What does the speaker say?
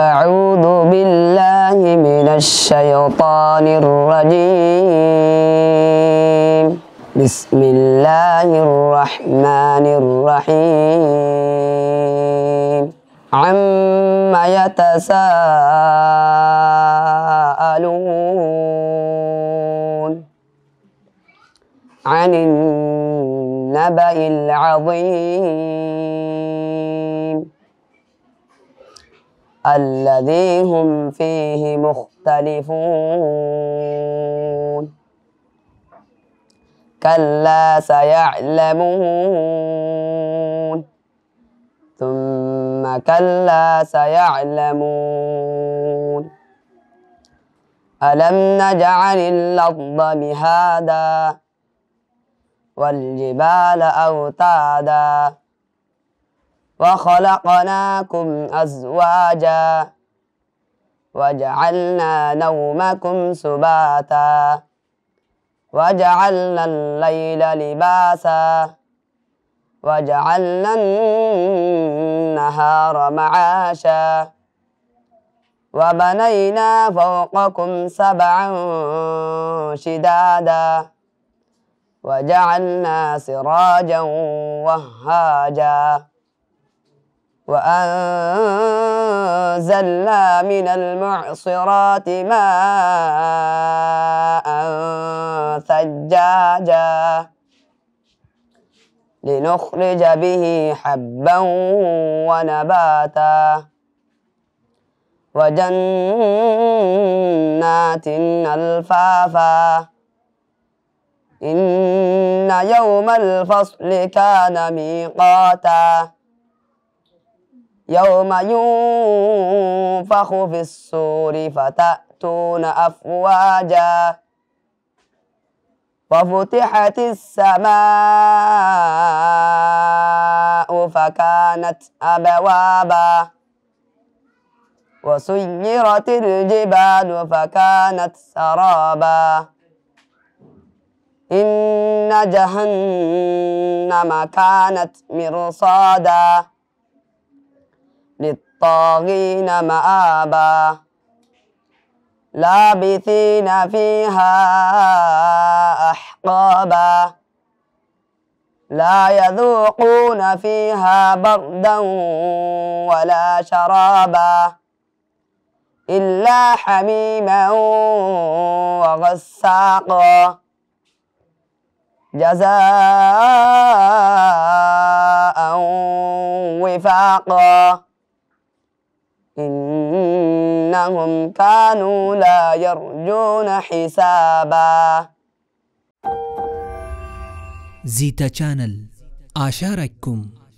أعوذ بالله من الشيطان الرجيم بسم الله الرحمن الرحيم عم يتساءلون عن النبأ العظيم الذي هم فيه مختلفون كلا سيعلمون ثم كلا سيعلمون ألم نجعل الأرض مهادا والجبال أوتادا وخلقناكم أزواجا وجعلنا نومكم سباتا وجعلنا الليل لباسا وجعلنا النهار معاشا وبنينا فوقكم سبعا شدادا وجعلنا سراجا وهاجا وأنزلنا من المعصرات ماء ثجاجا لنخرج به حبا ونباتا وجنات ألفافا إن يوم الفصل كان ميقاتا يوم ينفخ في الصور فتأتون أفواجا وفتحت السماء فكانت أبوابا وسيرت الجبال فكانت سرابا إن جهنم كانت مرصادا للطاغين مآبا لابثين فيها أحقابا لا يذوقون فيها بردا ولا شرابا إلا حميما وغساقا جزاء وفاقا إنهم كانوا لا يرجون حسابا زيتا شانل أشارككم